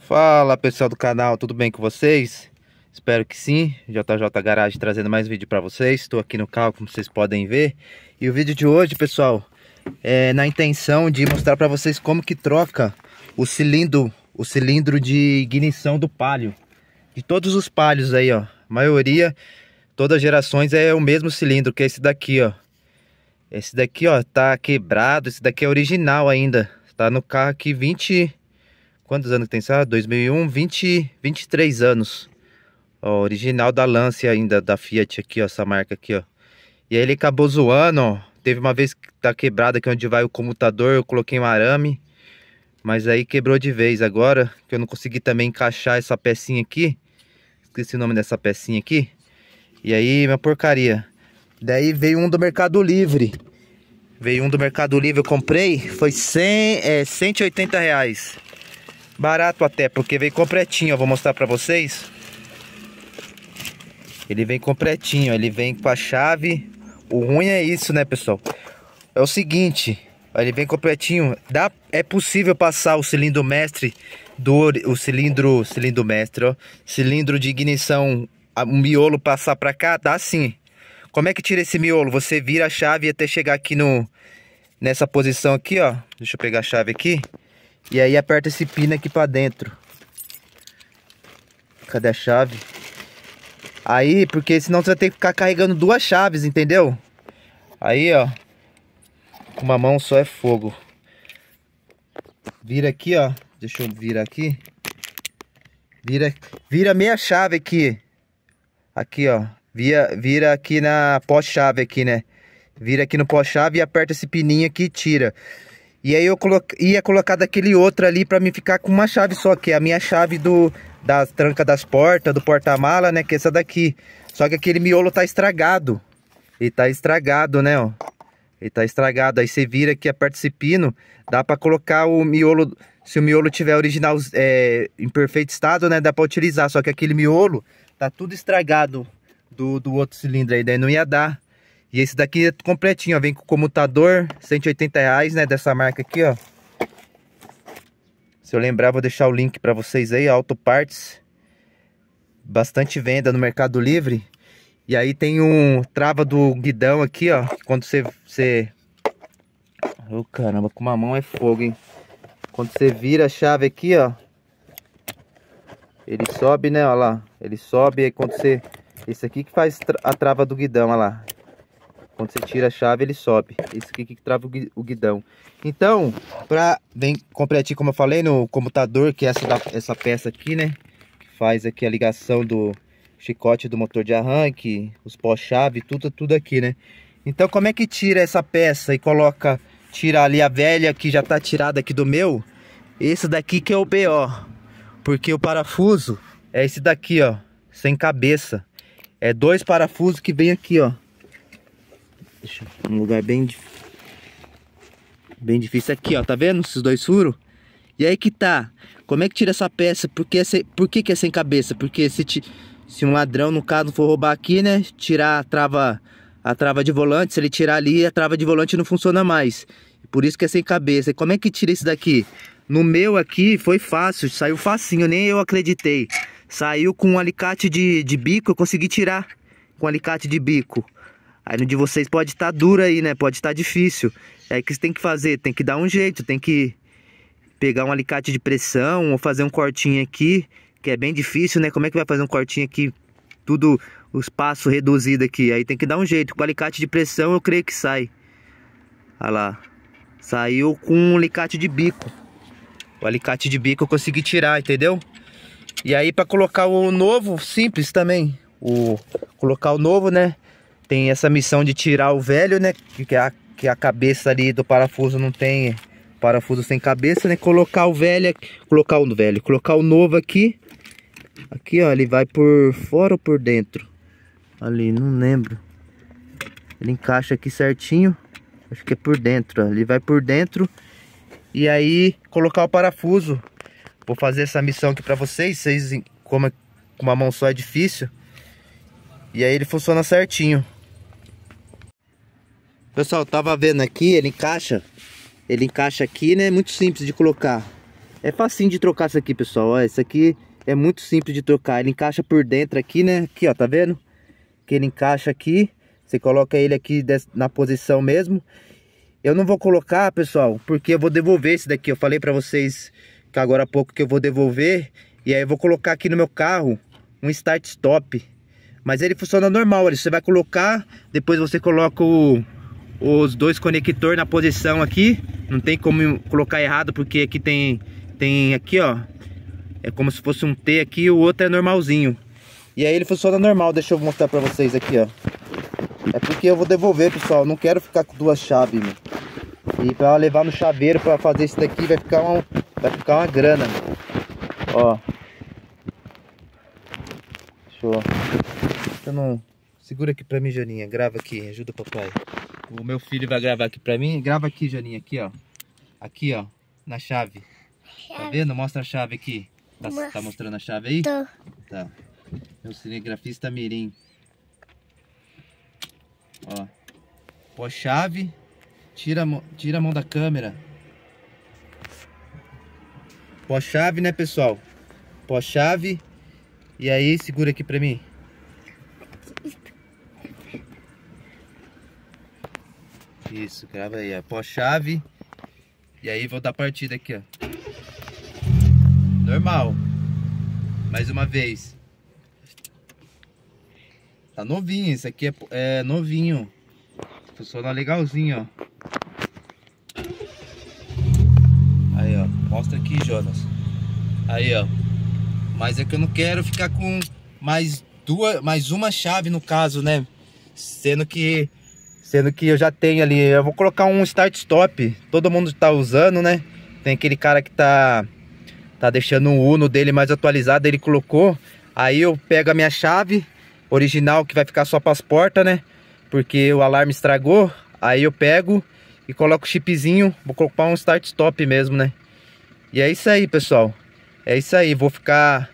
Fala pessoal do canal, tudo bem com vocês? Espero que sim, JJ Garage trazendo mais vídeo para vocês Estou aqui no carro como vocês podem ver E o vídeo de hoje pessoal É na intenção de mostrar para vocês como que troca O cilindro, o cilindro de ignição do palio De todos os palhos aí ó A maioria, todas as gerações é o mesmo cilindro que é esse daqui ó Esse daqui ó, tá quebrado Esse daqui é original ainda Tá no carro aqui 20... Quantos anos tem essa? 2001, 20, 23 anos. Ó, original da Lance ainda, da Fiat aqui, ó, essa marca aqui, ó. E aí ele acabou zoando, ó. Teve uma vez que tá quebrada aqui onde vai o comutador, eu coloquei um arame. Mas aí quebrou de vez agora, que eu não consegui também encaixar essa pecinha aqui. Esqueci o nome dessa pecinha aqui. E aí, minha porcaria. Daí veio um do Mercado Livre. Veio um do Mercado Livre, eu comprei, foi 100, é, 180 reais. Barato até, porque vem completinho, vou mostrar pra vocês. Ele vem completinho, ele vem com a chave. O ruim é isso, né, pessoal? É o seguinte, ele vem completinho. Dá, é possível passar o cilindro mestre do o cilindro, cilindro mestre, ó, cilindro de ignição, o um miolo passar para cá, dá sim. Como é que tira esse miolo? Você vira a chave até chegar aqui no nessa posição aqui, ó. Deixa eu pegar a chave aqui. E aí aperta esse pino aqui pra dentro. Cadê a chave? Aí, porque senão você vai ter que ficar carregando duas chaves, entendeu? Aí, ó. Com uma mão só é fogo. Vira aqui, ó. Deixa eu virar aqui. Vira, vira meia chave aqui. Aqui, ó. Vira, vira aqui na pós-chave aqui, né? Vira aqui no pós-chave e aperta esse pininho aqui e tira. E aí eu colo ia colocar daquele outro ali para me ficar com uma chave só, que é a minha chave do da tranca das portas, do porta-mala, né? Que é essa daqui. Só que aquele miolo tá estragado. Ele tá estragado, né, ó. Ele tá estragado. Aí você vira aqui, aperta esse pino, dá para colocar o miolo... Se o miolo tiver original é, em perfeito estado, né, dá para utilizar. Só que aquele miolo tá tudo estragado do, do outro cilindro aí, daí não ia dar. E esse daqui é completinho, ó. Vem com comutador, 180 reais, né? Dessa marca aqui, ó. Se eu lembrar, vou deixar o link para vocês aí, Auto Parts. Bastante venda no Mercado Livre. E aí tem um trava do guidão aqui, ó. Quando você... você... Oh, caramba, com uma mão é fogo, hein? Quando você vira a chave aqui, ó. Ele sobe, né? Olha lá. Ele sobe, aí quando você... Esse aqui que faz a trava do guidão, olha lá. Quando você tira a chave, ele sobe. Esse aqui que trava o guidão. Então, pra... Vem completinho, como eu falei, no comutador, que é essa, da, essa peça aqui, né? Que faz aqui a ligação do chicote do motor de arranque, os pós-chave, tudo, tudo aqui, né? Então, como é que tira essa peça e coloca... Tira ali a velha que já tá tirada aqui do meu. Esse daqui que é o BO. Porque o parafuso é esse daqui, ó. Sem cabeça. É dois parafusos que vem aqui, ó. Deixa um lugar bem bem difícil aqui, ó. Tá vendo esses dois furos? E aí que tá. Como é que tira essa peça? Por que, é sem, por que, que é sem cabeça? Porque se, ti, se um ladrão, no caso, for roubar aqui, né? Tirar a trava, a trava de volante, se ele tirar ali, a trava de volante não funciona mais. Por isso que é sem cabeça. E como é que tira isso daqui? No meu aqui foi fácil, saiu facinho, nem eu acreditei. Saiu com um alicate de, de bico, eu consegui tirar com um alicate de bico. Aí no de vocês pode estar tá duro aí, né? Pode estar tá difícil. É aí que você tem que fazer, tem que dar um jeito, tem que pegar um alicate de pressão ou fazer um cortinho aqui, que é bem difícil, né? Como é que vai fazer um cortinho aqui, tudo o espaço reduzido aqui? Aí tem que dar um jeito. Com alicate de pressão eu creio que sai. Olha lá. Saiu com um alicate de bico. O alicate de bico eu consegui tirar, entendeu? E aí para colocar o novo, simples também. O colocar o novo, né? tem essa missão de tirar o velho, né? Que é a, que é a cabeça ali do parafuso não tem parafuso sem cabeça, né? Colocar o velho, colocar o velho, colocar o novo aqui. Aqui, ó, ele vai por fora ou por dentro? Ali, não lembro. Ele encaixa aqui certinho. Acho que é por dentro, ó. Ele vai por dentro. E aí, colocar o parafuso. Vou fazer essa missão aqui pra vocês. Vocês, como é, com uma mão só é difícil. E aí ele funciona certinho. Pessoal, tava vendo aqui, ele encaixa. Ele encaixa aqui, né? É muito simples de colocar. É facinho de trocar isso aqui, pessoal. Ó, isso aqui é muito simples de trocar. Ele encaixa por dentro aqui, né? Aqui, ó, tá vendo? Que ele encaixa aqui. Você coloca ele aqui na posição mesmo. Eu não vou colocar, pessoal, porque eu vou devolver esse daqui. Eu falei pra vocês que agora há pouco que eu vou devolver. E aí eu vou colocar aqui no meu carro um start stop. Mas ele funciona normal, você vai colocar, depois você coloca o os dois conectores na posição aqui. Não tem como colocar errado porque aqui tem, tem aqui, ó. É como se fosse um T aqui o outro é normalzinho. E aí ele funciona normal, deixa eu mostrar pra vocês aqui, ó. É porque eu vou devolver, pessoal. Não quero ficar com duas chaves, meu. E para levar no chaveiro para fazer isso daqui vai ficar um vai ficar uma grana, meu. Ó. Deixa eu... eu não... Segura aqui pra mim, Janinha. Grava aqui, ajuda o papai. O meu filho vai gravar aqui pra mim. Grava aqui, Janinha, aqui, ó. Aqui, ó, na chave. Tá chave. Tá vendo? Mostra a chave aqui. Tá, tá mostrando a chave aí? Tô. Tá. Meu cinegrafista mirim. Ó. Pô chave. Tira, tira a mão da câmera. Pô chave, né, pessoal? Pô chave. E aí, segura aqui pra mim. Isso, grava aí, ó. a chave. E aí vou dar partida aqui, ó. Normal. Mais uma vez. Tá novinho, isso aqui é, é novinho. Funciona legalzinho, ó. Aí, ó. Mostra aqui, Jonas. Aí, ó. Mas é que eu não quero ficar com mais duas, mais uma chave no caso, né? Sendo que Sendo que eu já tenho ali, eu vou colocar um start stop, todo mundo tá usando, né? Tem aquele cara que tá tá deixando o Uno dele mais atualizado, ele colocou. Aí eu pego a minha chave original que vai ficar só para as portas, né? Porque o alarme estragou. Aí eu pego e coloco o chipzinho, vou colocar um start stop mesmo, né? E é isso aí, pessoal. É isso aí, vou ficar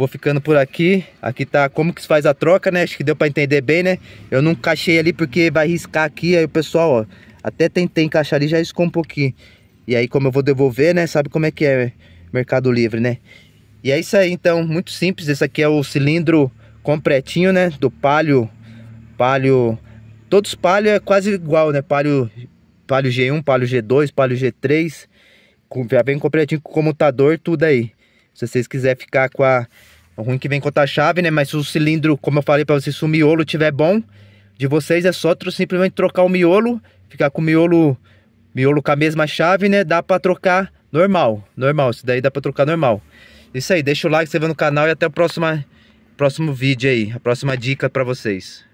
Vou ficando por aqui. Aqui tá como que se faz a troca, né? Acho que deu pra entender bem, né? Eu não encaixei ali porque vai riscar aqui. Aí o pessoal, ó, até tentei encaixar ali, já riscou um pouquinho. E aí como eu vou devolver, né? Sabe como é que é Mercado Livre, né? E é isso aí, então. Muito simples. Esse aqui é o cilindro completinho, né? Do Palio. Palio... Todos Palio é quase igual, né? Palio, Palio G1, Palio G2, Palio G3. Já vem completinho com o comutador, tudo aí. Se vocês quiserem ficar com a é ruim que vem com a chave, né? Mas se o cilindro, como eu falei para vocês, se o miolo tiver bom, de vocês é só simplesmente trocar o miolo, ficar com o miolo, miolo com a mesma chave, né? Dá para trocar normal, normal. Isso daí dá para trocar normal. Isso aí, deixa o like, se inscreva no canal e até o próximo, próximo vídeo aí, a próxima dica para vocês.